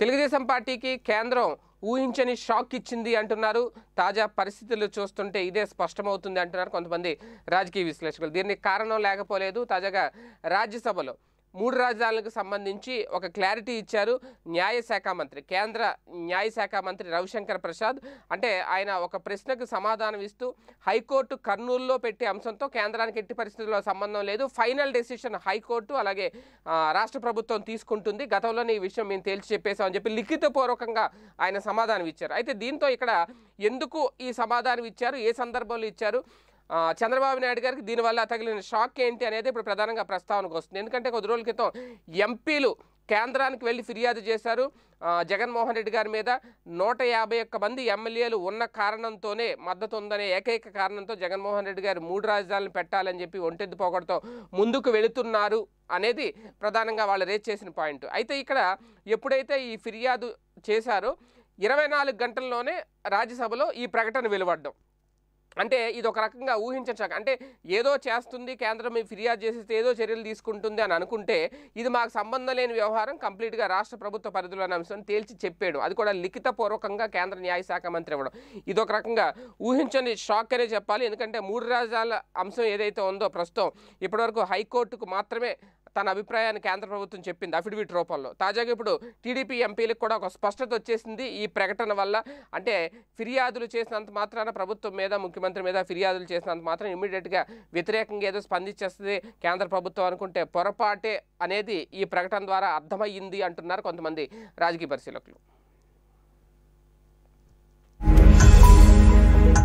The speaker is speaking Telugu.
తెలుగుదేశం పార్టీకి కేంద్రం ఊహించని షాక్ ఇచ్చింది అంటున్నారు తాజా పరిస్థితులు చూస్తుంటే ఇదే స్పష్టమవుతుంది అంటున్నారు కొంతమంది రాజకీయ విశ్లేషకులు దీనికి కారణం లేకపోలేదు తాజాగా రాజ్యసభలో మూడు రాజధానులకు సంబంధించి ఒక క్లారిటీ ఇచ్చారు న్యాయశాఖ మంత్రి కేంద్ర న్యాయశాఖ మంత్రి రవిశంకర్ ప్రసాద్ అంటే ఆయన ఒక ప్రశ్నకు సమాధానం ఇస్తూ హైకోర్టు కర్నూలులో పెట్టే అంశంతో కేంద్రానికి ఎట్టి పరిస్థితుల్లో సంబంధం లేదు ఫైనల్ డెసిషన్ హైకోర్టు అలాగే రాష్ట్ర ప్రభుత్వం తీసుకుంటుంది గతంలోనే ఈ విషయం మేము తేల్చి చెప్పేశామని చెప్పి లిఖితపూర్వకంగా ఆయన సమాధానం ఇచ్చారు అయితే దీంతో ఇక్కడ ఎందుకు ఈ సమాధానం ఇచ్చారు ఏ సందర్భంలో ఇచ్చారు చంద్రబాబు నాయుడు గారికి దీనివల్ల తగిలిన షాక్ ఏంటి అనేది ఇప్పుడు ప్రధానంగా ప్రస్తావనకు వస్తుంది ఎందుకంటే కొద్ది రోజుల క్రితం ఎంపీలు కేంద్రానికి వెళ్ళి ఫిర్యాదు చేశారు జగన్మోహన్ రెడ్డి గారి మీద నూట యాభై ఒక్క మంది ఎమ్మెల్యేలు ఉన్న కారణంతోనే మద్దతు ఉందనే ఏకైక కారణంతో జగన్మోహన్ రెడ్డి గారు మూడు రాజధానులు పెట్టాలని చెప్పి ఒంటెద్దు పోగొడతో ముందుకు వెళుతున్నారు అనేది ప్రధానంగా వాళ్ళు రేజ్ చేసిన పాయింట్ అయితే ఇక్కడ ఎప్పుడైతే ఈ ఫిర్యాదు చేశారో ఇరవై గంటల్లోనే రాజ్యసభలో ఈ ప్రకటన వెలువడ్డం అంటే ఇది ఒక రకంగా ఊహించచ్చాక అంటే ఏదో చేస్తుంది కేంద్రం మీ ఫిర్యాదు చేసేస్తే ఏదో చర్యలు తీసుకుంటుంది అని అనుకుంటే ఇది మాకు సంబంధం లేని వ్యవహారం కంప్లీట్గా రాష్ట్ర ప్రభుత్వ పరిధిలో అనే అంశం తేల్చి చెప్పాడు అది కూడా లిఖితపూర్వకంగా కేంద్ర న్యాయశాఖ మంత్రి ఇవ్వడం ఇది ఒక రకంగా ఊహించని షాక్ అనే చెప్పాలి ఎందుకంటే మూడు రాజాల అంశం ఏదైతే ఉందో ప్రస్తుతం ఇప్పటివరకు హైకోర్టుకు మాత్రమే తన అభిప్రాయాన్ని కేంద్ర ప్రభుత్వం చెప్పింది అఫిడవిట్ రూపంలో తాజాగా ఇప్పుడు టీడీపీ ఎంపీలకు కూడా ఒక స్పష్టత వచ్చేసింది ఈ ప్రకటన వల్ల అంటే ఫిర్యాదులు చేసినంత మాత్రాన ప్రభుత్వం మీద ముఖ్యమంత్రి మీద ఫిర్యాదులు చేసినంత మాత్రం ఇమీడియట్గా వ్యతిరేకంగా ఏదో స్పందించేస్తుంది కేంద్ర ప్రభుత్వం అనుకుంటే పొరపాటే అనేది ఈ ప్రకటన ద్వారా అర్థమయ్యింది అంటున్నారు కొంతమంది రాజకీయ పరిశీలకులు